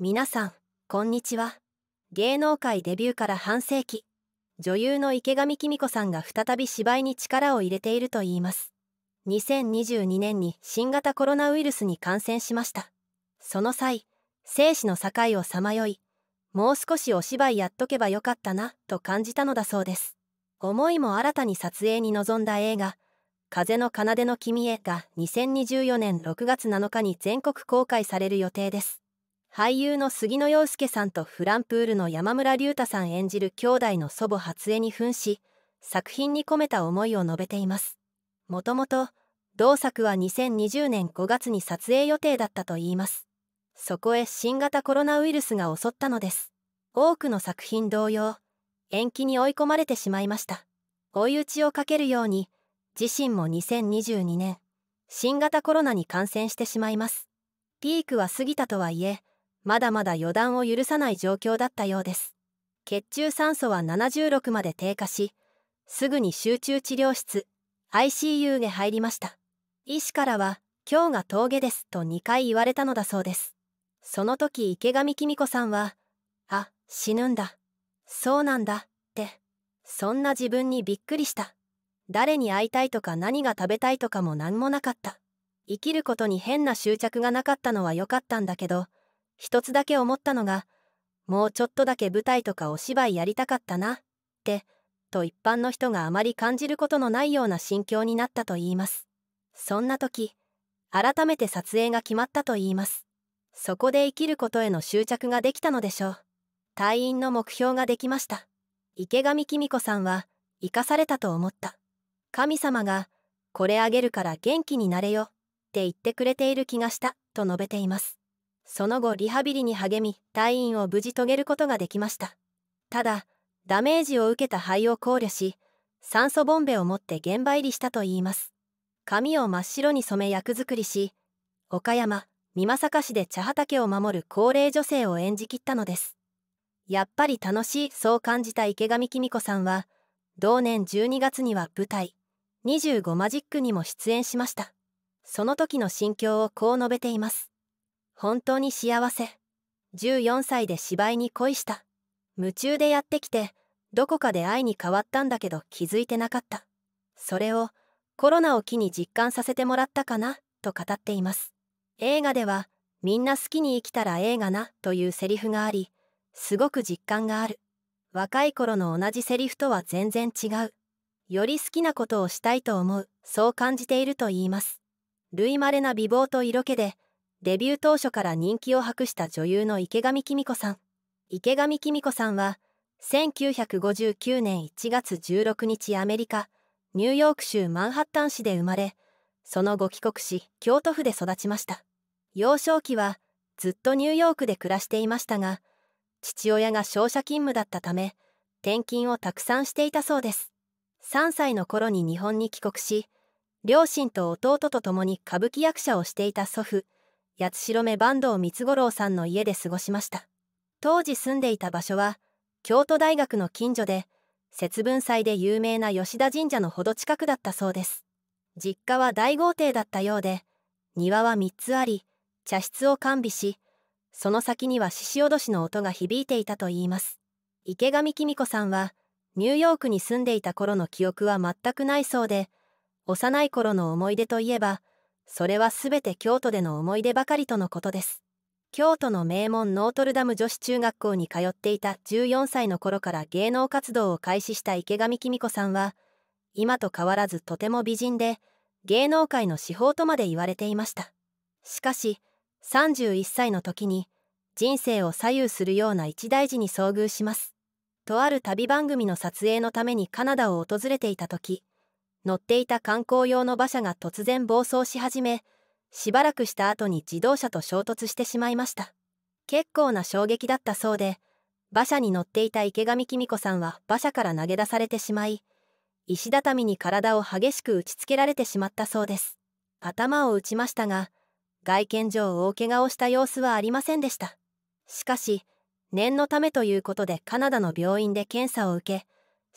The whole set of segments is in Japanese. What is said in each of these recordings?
皆さんこんにちは芸能界デビューから半世紀女優の池上公子さんが再び芝居に力を入れているといいます2022年に新型コロナウイルスに感染しましたその際生死の境をさまよいもう少しお芝居やっとけばよかったなと感じたのだそうです思いも新たに撮影に臨んだ映画「風の奏での君へ」が2024年6月7日に全国公開される予定です俳優の杉野陽介さんとフランプールの山村隆太さん演じる兄弟の祖母初江に扮し作品に込めた思いを述べていますもともと同作は2020年5月に撮影予定だったといいますそこへ新型コロナウイルスが襲ったのです多くの作品同様延期に追い込まれてしまいました追い打ちをかけるように自身も2022年新型コロナに感染してしまいますピークは過ぎたとはいえまだまだ予断を許さない状況だったようです血中酸素は76まで低下しすぐに集中治療室 ICU へ入りました医師からは「今日が峠です」と2回言われたのだそうですその時池上紀美子さんは「あ死ぬんだそうなんだ」ってそんな自分にびっくりした誰に会いたいとか何が食べたいとかも何もなかった生きることに変な執着がなかったのは良かったんだけど一つだけ思ったのが、もうちょっとだけ舞台とかお芝居やりたかったな、って、と一般の人があまり感じることのないような心境になったといいます。そんな時、改めて撮影が決まったといいます。そこで生きることへの執着ができたのでしょう。退院の目標ができました。池上紀子さんは、生かされたと思った。神様が、これあげるから元気になれよ、って言ってくれている気がした、と述べています。その後リハビリに励み退院を無事遂げることができましたただダメージを受けた肺を考慮し酸素ボンベを持って現場入りしたといいます髪を真っ白に染め役作りし岡山美作市で茶畑を守る高齢女性を演じきったのですやっぱり楽しいそう感じた池上公子さんは同年12月には舞台25マジックにも出演しましたその時の心境をこう述べています本当に幸せ14歳で芝居に恋した夢中でやってきてどこかで愛に変わったんだけど気づいてなかったそれをコロナを機に実感させてもらったかなと語っています映画では「みんな好きに生きたら映画な」というセリフがありすごく実感がある若い頃の同じセリフとは全然違うより好きなことをしたいと思うそう感じていると言います類稀な美貌と色気でデビュー当初から人気を博した女優の池上紀美子さん池上紀美子さんは1959年1月16日アメリカニューヨーク州マンハッタン市で生まれその後帰国し京都府で育ちました幼少期はずっとニューヨークで暮らしていましたが父親が商社勤務だったため転勤をたくさんしていたそうです3歳の頃に日本に帰国し両親と弟と共に歌舞伎役者をしていた祖父八代目坂東三五郎さんの家で過ごしました当時住んでいた場所は京都大学の近所で節分祭で有名な吉田神社のほど近くだったそうです実家は大豪邸だったようで庭は3つあり茶室を完備しその先には獅子おどしの音が響いていたといいます池上公美子さんはニューヨークに住んでいた頃の記憶は全くないそうで幼い頃の思い出といえばそれはすべて京都での思い出ばかりとのことです京都の名門ノートルダム女子中学校に通っていた14歳の頃から芸能活動を開始した池上紀美子さんは今と変わらずとても美人で芸能界の至宝とまで言われていましたしかし31歳の時に人生を左右するような一大事に遭遇しますとある旅番組の撮影のためにカナダを訪れていた時乗っていた観光用の馬車が突然暴走し始めしばらくした後に自動車と衝突してしまいました結構な衝撃だったそうで馬車に乗っていた池上紀美子さんは馬車から投げ出されてしまい石畳に体を激しく打ちつけられてしまったそうです頭を打ちましたが外見上大怪我をした様子はありませんでしたしかし念のためということでカナダの病院で検査を受け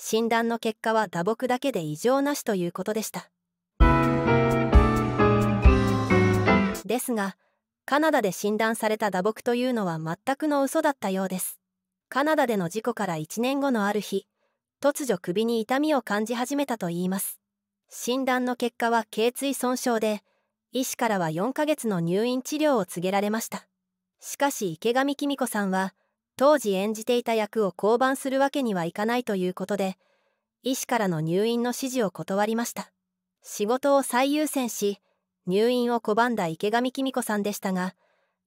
診断の結果は打撲だけで異常なしということでしたですがカナダで診断された打撲というのは全くの嘘だったようですカナダでの事故から1年後のある日突如首に痛みを感じ始めたといいます診断の結果は頸椎損傷で医師からは4ヶ月の入院治療を告げられましたしかし池上紀美子さんは当時演じていた役を降板するわけにはいかないということで医師からの入院の指示を断りました仕事を最優先し入院を拒んだ池上紀美子さんでしたが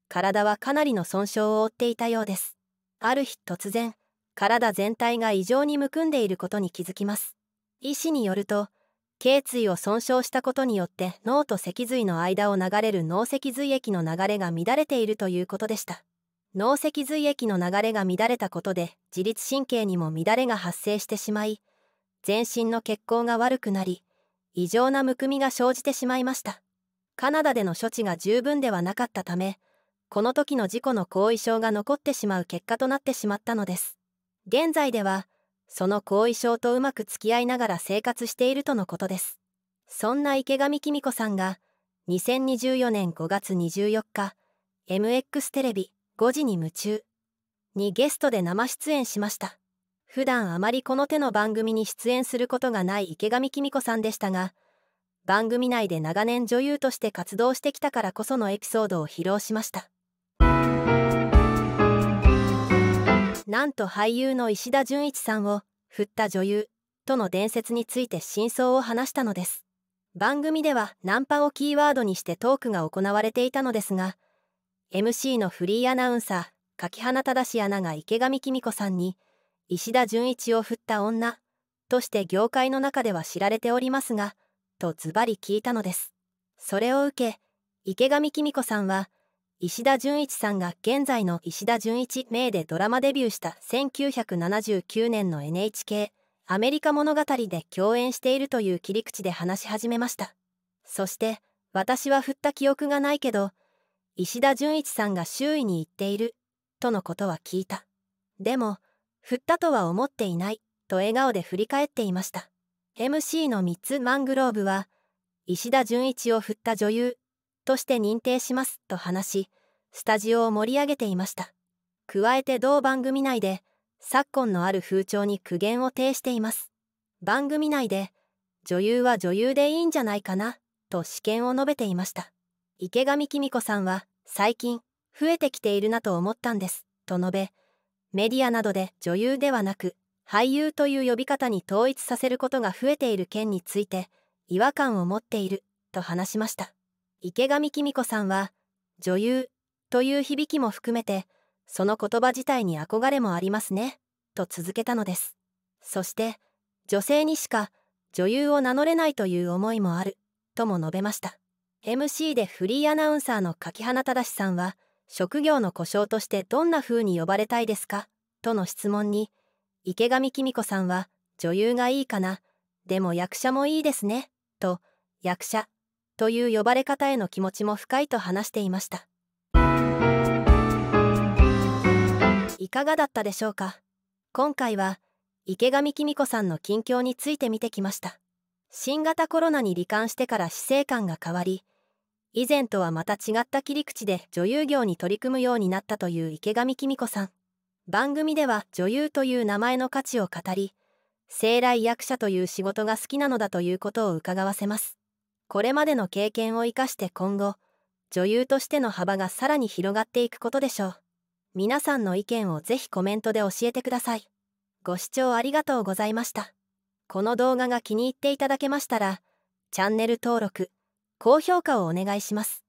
体はかなりの損傷を負っていたようですある日突然体全体が異常にむくんでいることに気づきます医師によると頸椎を損傷したことによって脳と脊髄の間を流れる脳脊髄液の流れが乱れているということでした脳脊髄液の流れが乱れたことで自律神経にも乱れが発生してしまい全身の血行が悪くなり異常なむくみが生じてしまいましたカナダでの処置が十分ではなかったためこの時の事故の後遺症が残ってしまう結果となってしまったのです現在ではその後遺症とうまく付き合いながら生活しているとのことですそんな池上紀美子さんが2024年5月24日 MX テレビ五時に夢中にゲストで生出演しました普段あまりこの手の番組に出演することがない池上紀美子さんでしたが番組内で長年女優として活動してきたからこそのエピソードを披露しましたなんと俳優の石田純一さんを振った女優との伝説について真相を話したのです番組ではナンパをキーワードにしてトークが行われていたのですが MC のフリーアナウンサー柿花忠アナが池上紀美子さんに石田純一を振った女として業界の中では知られておりますがとズバリ聞いたのですそれを受け池上紀美子さんは石田純一さんが現在の石田純一名でドラマデビューした1979年の NHK アメリカ物語で共演しているという切り口で話し始めましたそして私は振った記憶がないけど石田純一さんが周囲に言っているとのことは聞いたでも振ったとは思っていないと笑顔で振り返っていました MC の3つマングローブは石田純一を振った女優として認定しますと話しスタジオを盛り上げていました加えて同番組内で昨今のある風潮に苦言を呈しています番組内で女優は女優でいいんじゃないかなと試験を述べていました池上紀美子さんは最近増えてきているなと思ったんですと述べメディアなどで女優ではなく俳優という呼び方に統一させることが増えている件について違和感を持っていると話しました池上紀美子さんは女優という響きも含めてその言葉自体に憧れもありますねと続けたのですそして女性にしか女優を名乗れないという思いもあるとも述べました MC でフリーアナウンサーの柿花忠さんは職業の故障としてどんな風に呼ばれたいですかとの質問に池上紀美子さんは女優がいいかなでも役者もいいですねと役者という呼ばれ方への気持ちも深いと話していましたいかがだったでしょうか今回は池上紀美子さんの近況について見てきました新型コロナに罹患してから死生観が変わり以前とはまた違った切り口で女優業に取り組むようになったという池上紀美子さん番組では女優という名前の価値を語り生来役者という仕事が好きなのだということを伺わせますこれまでの経験を生かして今後女優としての幅がさらに広がっていくことでしょう皆さんの意見をぜひコメントで教えてくださいご視聴ありがとうございましたこの動画が気に入っていただけましたらチャンネル登録高評価をお願いします